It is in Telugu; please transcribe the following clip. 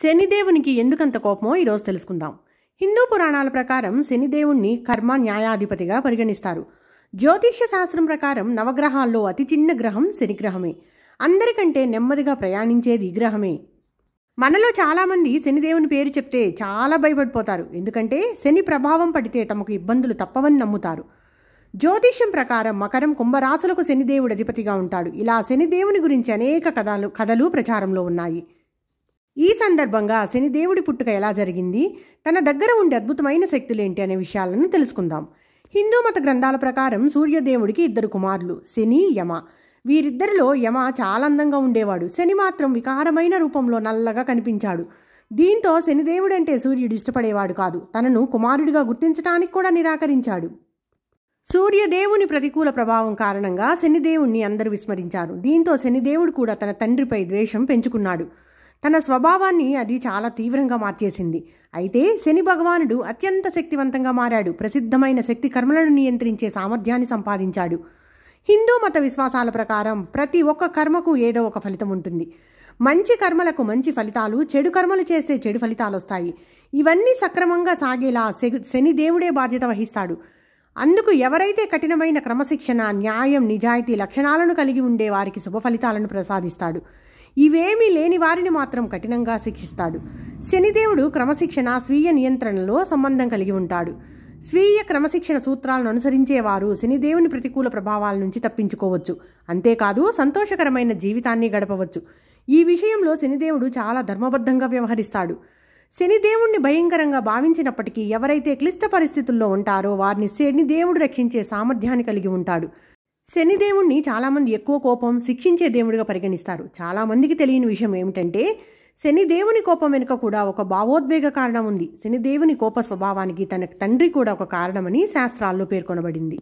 శనిదేవునికి ఎందుకంత కోపమో ఈరోజు తెలుసుకుందాం హిందూ పురాణాల ప్రకారం శనిదేవుణ్ణి కర్మ న్యాయాధిపతిగా పరిగణిస్తారు జ్యోతిష్య శాస్త్రం ప్రకారం నవగ్రహాల్లో అతి చిన్న గ్రహం శనిగ్రహమే అందరికంటే నెమ్మదిగా ప్రయాణించేది గ్రహమే మనలో చాలామంది శనిదేవుని పేరు చెప్తే చాలా భయపడిపోతారు ఎందుకంటే శని ప్రభావం పడితే తమకు ఇబ్బందులు తప్పవని నమ్ముతారు జ్యోతిష్యం ప్రకారం మకరం కుంభరాశులకు శనిదేవుడు అధిపతిగా ఉంటాడు ఇలా శనిదేవుని గురించి అనేక కథలు కథలు ప్రచారంలో ఉన్నాయి ఈ సందర్భంగా శనిదేవుడి పుట్టుక ఎలా జరిగింది తన దగ్గర ఉండే అద్భుతమైన శక్తులేంటి అనే విషయాలను తెలుసుకుందాం హిందూ మత గ్రంథాల ప్రకారం సూర్యదేవుడికి ఇద్దరు కుమారులు శని యమ వీరిద్దరిలో యమ చాలా అందంగా ఉండేవాడు శని మాత్రం వికారమైన రూపంలో నల్లగా కనిపించాడు దీంతో శనిదేవుడంటే సూర్యుడు ఇష్టపడేవాడు కాదు తనను కుమారుడిగా గుర్తించడానికి కూడా నిరాకరించాడు సూర్యదేవుని ప్రతికూల ప్రభావం కారణంగా శనిదేవుణ్ణి అందరూ విస్మరించారు దీంతో శనిదేవుడు కూడా తన తండ్రిపై ద్వేషం పెంచుకున్నాడు తన స్వభావాన్ని అది చాలా తీవ్రంగా మార్చేసింది అయితే శని భగవానుడు అత్యంత శక్తివంతంగా మారాడు ప్రసిద్ధమైన శక్తి కర్మలను నియంత్రించే సామర్థ్యాన్ని సంపాదించాడు హిందూ మత విశ్వాసాల ప్రకారం ప్రతి ఒక్క కర్మకు ఏదో ఒక ఫలితం ఉంటుంది మంచి కర్మలకు మంచి ఫలితాలు చెడు కర్మలు చేస్తే చెడు ఫలితాలు వస్తాయి ఇవన్నీ సక్రమంగా సాగేలా శని దేవుడే బాధ్యత వహిస్తాడు అందుకు ఎవరైతే కఠినమైన క్రమశిక్షణ న్యాయం నిజాయితీ లక్షణాలను కలిగి ఉండే వారికి శుభ ఫలితాలను ప్రసాదిస్తాడు ఇవేమీ లేని వారిని మాత్రం కఠినంగా శిక్షిస్తాడు శనిదేవుడు క్రమశిక్షణ స్వీయ నియంత్రణలో సంబంధం కలిగి ఉంటాడు స్వీయ క్రమశిక్షణ సూత్రాలను అనుసరించేవారు శనిదేవుని ప్రతికూల ప్రభావాల నుంచి తప్పించుకోవచ్చు అంతేకాదు సంతోషకరమైన జీవితాన్ని గడపవచ్చు ఈ విషయంలో శనిదేవుడు చాలా ధర్మబద్ధంగా వ్యవహరిస్తాడు శనిదేవుణ్ణి భయంకరంగా భావించినప్పటికీ ఎవరైతే క్లిష్ట పరిస్థితుల్లో ఉంటారో వారిని శనిదేవుడు రక్షించే సామర్థ్యాన్ని కలిగి ఉంటాడు శనిదేవుణ్ణి చాలామంది ఎక్కువ కోపం శిక్షించే దేవుడిగా పరిగణిస్తారు చాలామందికి తెలియని విషయం ఏమిటంటే శనిదేవుని కోపం వెనుక కూడా ఒక భావోద్వేగ కారణం ఉంది శనిదేవుని కోప స్వభావానికి తన తండ్రి కూడా ఒక కారణమని శాస్త్రాల్లో పేర్కొనబడింది